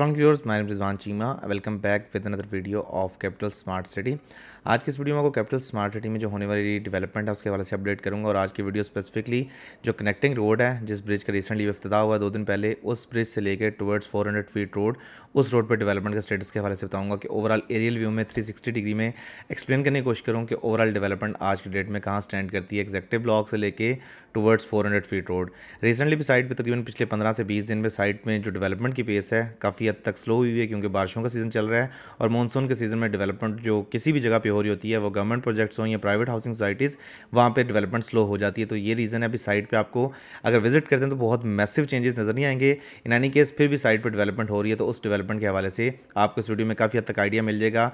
Assalamu viewers, my name is Van Chima. Welcome back with another video of Capital Smart City. आज की इस video में आपको capital smart city में जो होने वाली डेवलपमेंट है उसके हवाले से अपडेट करूँगा और आज की वीडियो स्पेसिफिकली जो कनेक्टिंग रोड है जिस ब्रिज का रिसेंटली अफ्तः हुआ दो दिन पहले उस ब्रिज से लेकर towards four hundred feet road उस रोड पर डेवलपमेंट का स्टेटस के हवाले से बताऊँगा कि ओवरऑल एरियल व्यू में थ्री सिक्सटी डिग्री में एक्सप्लेन करने की कोशिश करूँ कि ओवरऑल डेवलपमेंट आज के डेट में कहाँ स्टैंड करती है एक्जेक्टिव ब्लॉक से लेकर towards four hundred feet road recently भी साइट पर तकरीबन पिछले पंद्रह से बीस दिन में साइट में जो डेवलपमेंट की पेस है काफ़ी हद तक स्लो हुई है क्योंकि बारिशों का सीज़न चल रहा है और मानसून के सीज़न में डेवलपमेंट जो किसी भी जगह पर पे हो रही होती है वो गवर्नमेंट प्रोजेक्ट्स हों या प्राइवेट हाउसिंग सोसाइटीज़ वहाँ पे डेवलपमेंट स्लो हो जाती है तो ये रीज़न है अभी साइट पे आपको अगर विजिट करते हैं तो बहुत मैसिव चेंजेस नज़र नहीं आएंगे इन एनी केस फिर भी साइट पर डेवलपमेंट हो रही है तो उस डेवलपमेंट के हवाले से आपको स्टूडियो में काफ़ी हद तक आइडिया मिल जाएगा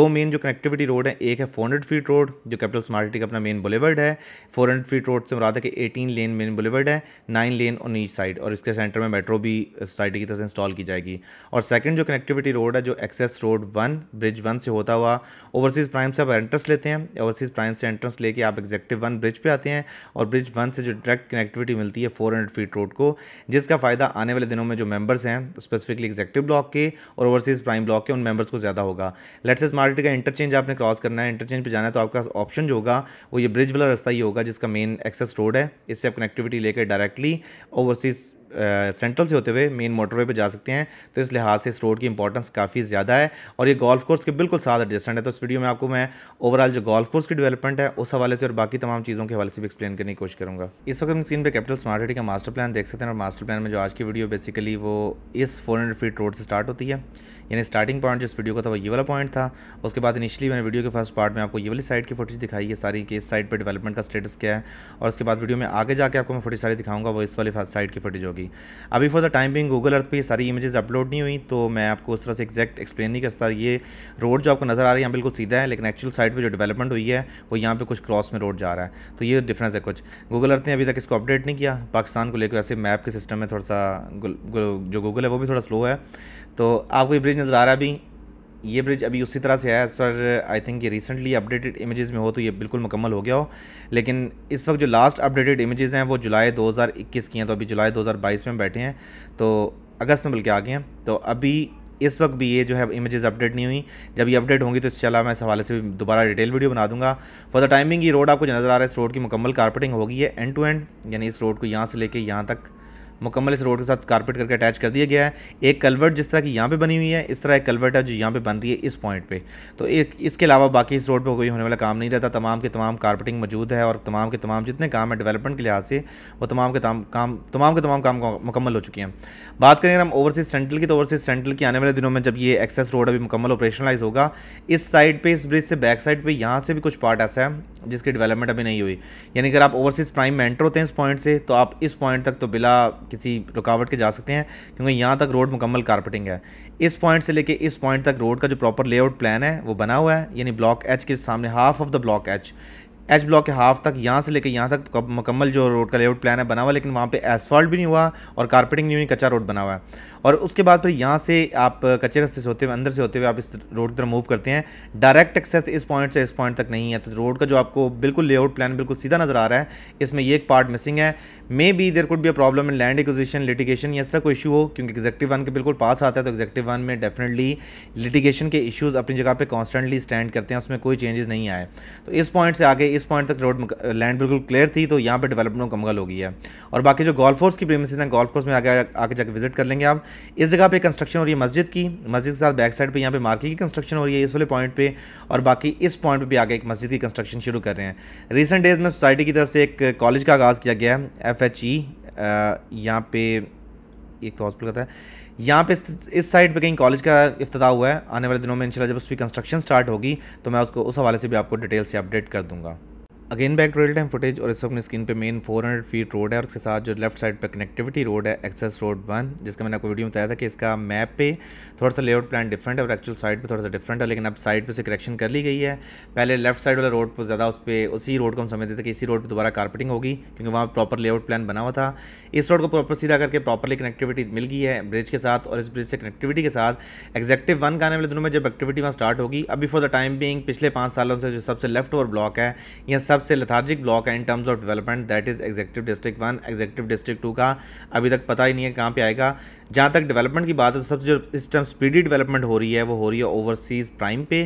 दो मेन जो कनेक्टिविटी रोड है एक है फोर फीट रोड जो कैपिटल स्मार्ट सिटी का अपना मेन बुलेवर्ड है फोर फीट रोड से मुराद है कि एटीन लेन मेन बुलेवर्ड है नाइन लेन और नीच साइड और इसके सेंटर में मेट्रो भी सोसाइटी की तरफ से इंस्टॉल की जाएगी और सेकेंड जो कनेक्टिविटी रोड है जो access road one bridge one से होता हुआ ओवरसीज़ प्राइम से आप एंट्रेंस लेते हैं ओवरसीज़ प्राइम से एंट्रेंस लेके आप एग्जेक्टिव वन ब्रिज पे आते हैं और ब्रिज वन से जो डायरेक्ट कनेक्टिविटी मिलती है फोर हंड्रेड फीट रोड को जिसका फ़ायदा आने वाले दिनों में जो मेंबर्स हैं स्पेसिफिकली एग्जेक्टिव ब्लॉक के और ओवरसीज़ प्राइम ब्लॉक के उन मेबर्स को ज़्यादा होगा लेट्स मार्केट का इंटरचेंज आपने क्रॉस करना है इंटरचेंज पर जाना है तो आपका ऑप्शन जो होगा वो ये ब्रिज वाला रास्ता ही होगा जिसका मेन एक्सेस रोड है इससे आप कनेक्टिविटी लेकर डायरेक्टली ओवरसीज़ सेंट्रल से होते हुए मेन मोटरवे पे जा सकते हैं तो इस लिहाज से इस रोड की इंपॉर्टेंस काफ़ी ज़्यादा है और ये गोल्फ कोर्स के बिल्कुल साथ एडजस्टेंट है तो इस वीडियो में आपको मैं ओवरऑल जो गोल्फ कोर्स की डेवलपमेंट है उस हवाले से और बाकी तमाम चीज़ों के हवाले से भी एक्सप्लेन करने की कोशिश करूँगा इस वक्त हम स्क्रीन पर कैपिटल स्मार्ट सिटी का मास्टर प्लान देख सकते हैं और मास्टर प्लान में जो आज की वीडियो बेसिकली वो इस फोर फीट रोड से स्टार्ट होती है यानी स्टार्टिंग पॉइंट जिस वीडियो का था वो ये वाला पॉइंट था उसके बाद इनिशियली मैंने वीडियो के फर्स्ट पार्ट में आपको ये वाली साइड की फोटेज दिखाई है सारी कि इस साइड पर डेवलपमेंट का स्टेटस क्या है और उसके बाद वीडियो में आगे जाके आपको मैं फोटेज सारी दिखाऊंगा वो इस वाली साइड की फोटेज होगी होगी अभी for the time being Google Earth पर सारी इमेजेस अपलोड नहीं हुई तो मैं आपको उस तरह से एक्जैक्ट एक्सप्लेन नहीं कर सकता ये रोड जो आपको नज़र आ रही है यहाँ बिल्कुल सीधा है लेकिन एक्चुअल साइड पर जो डेवलपमेंट हुई है वो यहाँ पर कुछ क्रॉस में रोड जा रहा है तो ये डिफरेंस है कुछ गूगल अर्थ ने अभी तक इसको अपडेट नहीं किया पाकिस्तान को लेकर ऐसे मैप के सिस्टम में थोड़ा सा जो गूगल है वो भी थोड़ा स्लो है तो आपको ये ब्रिज नज़र आ रहा है अभी ये ब्रिज अभी उसी तरह से है एज़ पर आई थिंक ये रिसेंटली अपडेटेड इमेजेस में हो तो ये बिल्कुल मुकम्मल हो गया हो लेकिन इस वक्त जो लास्ट अपडेटेड इमेजेस हैं वो जुलाई 2021 की हैं तो अभी जुलाई 2022 में बैठे हैं तो अगस्त में बल्कि आ गए हैं तो अभी इस वक्त भी ये जो है इमेजेस अपडेट नहीं हुई जब ये अपडेट होंगी तो चला मैं इस हवाले से भी दोबारा डिटेल वीडियो बना दूंगा फॉर द टाइमिंग ये रोड आपको नज़र आ रहा है इस रोड की मुकम्मल कारपेटिंग होगी है एंड टू एंड यानी इस रोड को यहाँ से लेके यहाँ तक मुकम्मल इस रोड के साथ कारपेट करके अटैच कर दिया गया है एक कलवर्ट जिस तरह की यहाँ पे बनी हुई है इस तरह एक कलवर्ट है जो यहाँ पे बन रही है इस पॉइंट पे तो एक इसके अलावा बाकी इस रोड पे कोई होने वाला काम नहीं रहता तमाम के तमाम कारपेटिंग मौजूद है और तमाम के तमाम जितने काम है डेवलपमेंट के लिहाज से वो तमाम के तमाम काम तमाम के तमाम काम मुकम्मल हो चुके हैं बात करें हम ओवरसीज सेंट्रल की तो ओवरसीज सेंट्रल की आने वाले दिनों में जब ये एक्सेस रोड अभी मुकम्मल ऑपरेशनलाइज होगा इस साइड पर इस ब्रिज से बैक साइड पर यहाँ से भी कुछ पार्ट ऐसा है जिसकी डेवलपमेंट अभी नहीं हुई यानी अगर आप ओवरसीज़ प्राइम में एंटर होते हैं इस पॉइंट से तो आप इस पॉइंट तक तो बिला किसी रुकावट के जा सकते हैं क्योंकि यहाँ तक रोड मुकम्मल कारपेटिंग है इस पॉइंट से लेके इस पॉइंट तक रोड का जो प्रॉपर लेआउट प्लान है वो बना हुआ है यानी ब्लॉक एच के सामने half of the block H H block के हाफ तक यहाँ से लेकर यहाँ तक मुकम्मल जो रोड का लेआउट प्लान है बना हुआ लेकिन वहाँ पे एसफॉल्ट भी नहीं हुआ और कारपेटिंग नहीं हुई कच्चा रोड बना हुआ है और उसके बाद फिर यहाँ से आप कच्चे रस्ते से होते हुए अंदर से होते हुए आप इस रोड की तरफ मूव करते हैं डायरेक्ट एक्सेस इस पॉइंट से इस पॉइंट तक नहीं है तो रोड का जो आपको बिल्कुल लेआउट प्लान बिल्कुल सीधा नज़र आ रहा है इसमें ये एक पार्ट मिसिंग है may be there could be a problem in land acquisition litigation या इस तरह कोई इशू हो क्योंकि एग्जेक्टिव वन के बिल्कुल पास आता है तो एग्जेक्टिव वन में डेफिनेटली लिटिगेशन के इशूज़ अपनी जगह पे कॉन्स्टेंटली स्टैंड करते हैं उसमें कोई चेंजेस नहीं आए तो इस पॉइंट से आगे इस पॉइंट तक रोड लैंड बिल्कुल क्लियर थी तो यहाँ पर डेवलपमेंट कमगल हो गई है और बाकी जो गोल्फ कोर्स की प्रेमिस हैं गोल्फ कोर्स में आगे आगे जाकर विजिट कर लेंगे आप इस जगह पर कंस्ट्रक्शन हो रही है मस्जिद की मस्जिद के साथ बैक साइड पर यहाँ पर मार्केट की कंस्ट्रक्शन हो रही है इस वाले पॉइंट पर और बाकी इस पॉइंट पर भी आगे एक मस्जिद की कंस्ट्रक्शन शुरू कर रहे हैं रिसेंट डेज में सोसाइटी की तरफ से एक कॉलेज का आगाज़ किया गया है एफ एच ई यहाँ पे एक तो हॉस्पिटल का था यहाँ पे इस साइड पे कहीं कॉलेज का अफ्ताह हुआ है आने वाले दिनों में इंशाल्लाह जब उसकी कंस्ट्रक्शन स्टार्ट होगी तो मैं उसको उस हवाले से भी आपको डिटेल से अपडेट कर दूँगा again back real time footage और इस अपनी स्क्रीन पे मेन 400 फीट रोड है और उसके साथ जो लेफ्ट साइड पे कनेक्टिविटी रोड है एक्सेस रोड वन जिसका मैंने आपको वीडियो बताया था कि इसका मैप पे थोड़ा सा लेआउट प्लान डिफरेंट है और एक्चुअल साइड पे थोड़ा सा डिफरेंट है लेकिन अब साइड पे से करेक्शन कर ली गई है पहले लेफ्ट साइड वाला रोड पर ज़्यादा उस पर उसी रोड को हम समझते थे कि इसी रोड पर दोबारा कारपेटिंग होगी क्योंकि वहाँ प्रॉपर लेआउट प्लान बना हुआ था इस रोड को प्रॉपर सीधा करके प्रॉपरली कनेक्टिविटी मिल गई है ब्रिज के साथ और इस ब्रिज से कनेक्टिविटी के साथ एक्जेक्टिव वन का आने वाले दिनों में जब एक्टिविटी वहाँ स्टार्ट होगी अभी फॉर द टाइम बिंग पिछले पाँच सालों से जो सबसे लेफ्ट और ब्लॉक है यह सब से लथार्जिक ब्लॉक है in terms of development that is executive district one executive district two का अभी तक पता ही नहीं है कहाँ पे आएगा जहाँ तक डेवलपमेंट की बात है तो सबसे जो इस टाइम स्पीडी डेवलपमेंट हो रही है वो हो रही है ओवरसीज़ प्राइम पे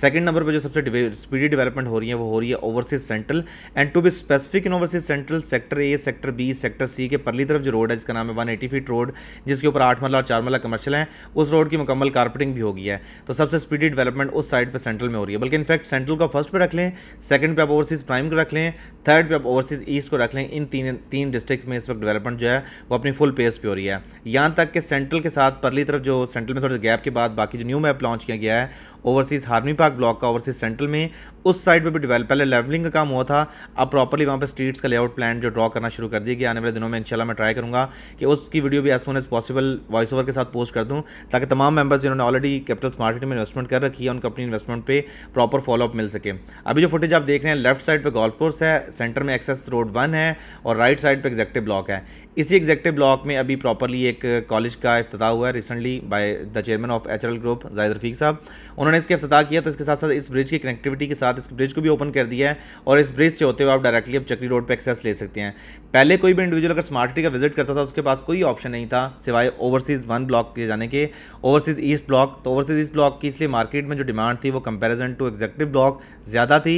सेकंड नंबर पे जो सबसे स्पीडी डेवलपमेंट हो रही है वो हो रही है overseas central and to be specific in overseas central sector A sector B sector C के परली तरफ जो रोड है जिसका नाम है वन एटी फीट रोड जिसके ऊपर आठ मरला और चार मरला कमर्शल है उस रोड की मुकम्मल कारपेटिंग भी होगी है तो सबसे स्पीडी डेवलपमेंट उस साइड पर सेंट्रल में हो रही है बल्कि इनफैक्ट सेंट्रल को फर्स्ट पर रख लें सेकंड पर आप ओवरसीज़ प्राइम को रख लें थर्ड पर आप ओवरसीज़ ईस्ट को रख लें इन तीन तीन डिस्ट्रिक्ट में इस वक्त डेवलपमेंट जो है वो अपनी फुल पेस पर हो रही है यहाँ तक के सेंट्रल के साथ परली तरफ जो सेंट्रल में थोड़े गैप के बाद बाकी जो न्यू मैप लॉन्च किया गया है ओवरसीज़ हार्मी पार्क ब्लॉक का ओवरसीज़ सेंट्रल में उस साइड पे भी डिवेल पहले लेवलिंग का काम हुआ था अब प्रॉपरली वहाँ पर स्ट्रीट्स का लेआउट प्लान जो ड्रॉ करना शुरू कर दिया गया आने वाले दिनों में इंशाल्लाह मैं ट्राई करूँगा कि उसकी वीडियो भी as soon as possible voice over के साथ पोस्ट कर दूँ ताकि तमाम मेंबर्स जिन्होंने ऑलरेडी कैपिटल्स मार्केट में इन्वेस्टमेंट कर रखी है उनको अपनी इन्वेस्टमेंट पर प्रॉपर फॉलोअप मिल सके अभी जो फुटेज आप देख रहे हैं लेफ्ट साइड पर गोल्फ कोर्स है सेंटर में एक्सेस रोड वन है और राइट साइड पर एग्जेक्टिव ब्लॉक है इसी एग्जेक्टिव ब्लॉक में अभी प्रॉपरली एक कॉलेज कॉलेज का अफ्ताह हुआ है recently by the chairman of H group Zayed Rafiq साहब उन्होंने इसके अफ्त किया तो इसके साथ साथ इस ब्रिज की कनेक्टिविटी के साथ इस ब्रिज को भी ओपन कर दिया है और इस ब्रिज से होते हुए आप डायरेक्टली अब चक्री रोड पर एक्सेस ले सकते हैं पहले कोई भी इंडिविजुअल अगर स्मार्ट सिटी का विजिट करता था उसके पास कोई ऑप्शन नहीं था सिवाय ओवरसीज़ वन ब्लॉक के जाने के ओवरसीज़ ईस्ट ब्लॉक तो ओवरसीज़ ईस्ट ब्लॉक की इसलिए मार्केट में जो डिमांड थी वो कंपेरिजन टू एग्जेक्टिव ब्लॉक ज़्यादा थी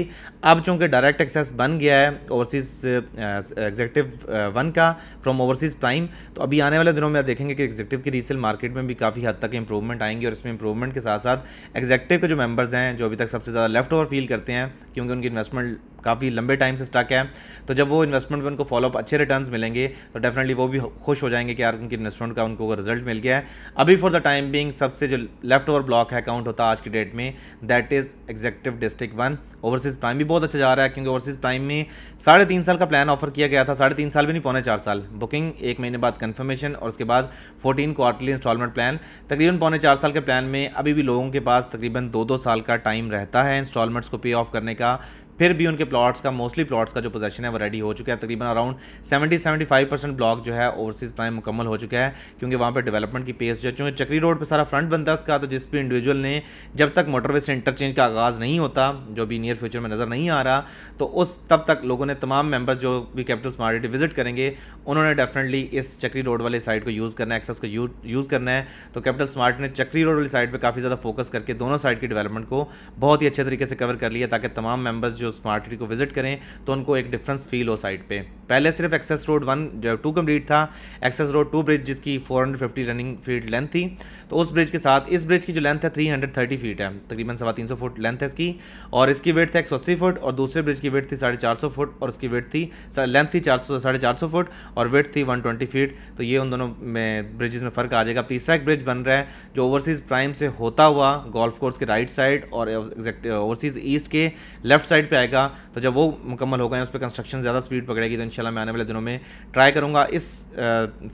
अब चूँकि डायरेक्ट एक्सेस बन गया है ओवरसीज़ एग्जेक्टिव वन का फ्रॉम ओवरसीज़ प्राइम तो अभी आने वाले दिनों में आप देखेंगे कि एग्जेक्टिव की रीसेल मार्केट में भी काफ़ी हद तक इंप्रूवमेंट आएंगी और इसमें इंप्रूवमेंट के साथ साथ एग्जेक्टिव के जो मेंबर्स हैं जो अभी तक सबसे ज़्यादा लेफ्ट ओवर फील करते हैं क्योंकि उनकी इन्वेस्टमेंट काफ़ी लंबे टाइम से स्टक है तो जब वो इन्वेस्टमेंट में उनको फॉलोअप अच्छे रिटर्न मिलेंगे तो डेफिनेटली वो भी खुश हो जाएंगे कि यार उनकी इन्वेस्टमेंट का उनको रिजल्ट मिल गया है अभी फॉर द टाइम बिंग सबसे जो लेफ्ट ओवर ब्लॉक है अकाउंट होता है आज की डेट में that is executive district one overseas prime भी बहुत अच्छा जा रहा है क्योंकि ओवरसीज़ प्राइम में साढ़े तीन साल का प्लान ऑफर किया गया था साढ़े तीन साल भी नहीं पौने चार साल बुकिंग एक महीने बाद कन्फर्मेशन और उसके बाद फोर्टीन क्वार्टरली इंस्टॉलमेंट प्लान तकरीबन पौने चार साल के प्लान में अभी भी लोगों के पास तकरीबन दो दो साल का टाइम रहता है इंस्टॉलमेंट्स को पे ऑफ करने का फिर भी उनके प्लॉट्स का मोस्टली प्लॉट्स का जो पोजेशन है वो रेडी हो चुका है तकरीबन अराउंड 70 75 परसेंट ब्लॉक जो है ओवरसीज प्राइम मुकम्मल हो चुका है क्योंकि वहाँ पर डेवलपमेंट की पेस जो है चूँकि चक्री रोड पर सारा फ्रंट बनता है उसका तो जिस भी इंडिविजुअल ने जब तक मोटरवे से इंटरचेंज का आगाज़ नहीं होता जो भी नियर फ्यूचर में नज़र नहीं आ रहा तो उस तब तक लोगों ने तमाम मेम्बर्स जो भी कैपिटल स्मार्ट सिटी विजिट करेंगे उन्होंने डेफिनेटली इस चक्री रोड वाले साइड को यूज़ करना है एक्सेस को यूज़ करना है तो कैपिटल स्मार्ट ने चक्री रोड वाली साइड पर काफ़ी ज़्यादा फोकस करके दोनों साइड की डेवलपमेंट को बहुत ही अच्छे तरीके से कवर कर लिया ताकि तमाम मेम्बर्स जो स्मार्ट सिटी को विजिट करें तो उनको एक डिफरेंस फील हो साइड पे पहले सिर्फ एक्सेस रोड वन जो टू कम्प्लीट था एक्सेस रोड टू ब्रिज जिसकी 450 रनिंग फीट लेंथ थी तो उस ब्रिज के साथ इस ब्रिज की जो लेंथ है 330 फीट है तकरीबन सवा तीन फुट लेंथ है इसकी और इसकी वेट था एक फुट और दूसरे ब्रिज की वेट थी साढ़े चार फुट और उसकी वेट थी लेंथ थी चार सौ साढ़े चार फुट और वेट थी वन ट्वेंटी फीट तो ये उन दोनों में ब्रिजेज में फ़र्क आ जाएगा तीसरा एक ब्रिज बन रहा है जो ओवरसीज़ प्राइम से होता हुआ गोल्फ कोर्स के राइट साइड और एग्जैक्ट ओवरसीज़ ईस्ट के लेफ्ट साइड पे आएगा तो जब वो मुकम्मल होगा उस पर कंस्ट्रक्शन ज़्यादा स्पीड पकड़ेगी तो इन मैं आने वाले दिनों में ट्राई करूँगा इस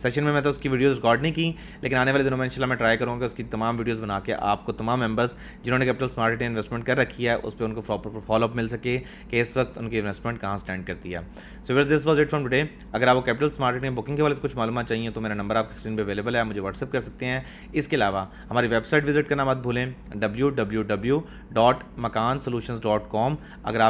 सेशन में मैं तो उसकी वीडियोज़ रिकॉर्ड नहीं की लेकिन आने वाले दिनों में इनशाला मैं ट्राई करूँगा उसकी तमाम वीडियोज़ बना के आपको तमाम मेम्बर्स जिन्होंने कैपिटल स्मार्ट रिटेन इन्वेस्टमेंट कर रखी है उस पर उनको प्रॉपर फॉलोअप मिल सके कि इस वक्त उनकी इन्वेस्टमेंट कहाँ स्टैंड करती है so where this was it from today अगर आपको कैपिटल स्मार्ट रिटेन बुकिंग के वाले कुछ मालूम चाहिए तो मेरा नंबर आपकी स्क्रीन पर अवेलेबल है मुझे व्हाट्सअप कर सकते हैं इसके अलावा हमारी वेबसाइट विजिट करना मत भूलें W W W dot Makaan solution dot com अगर आप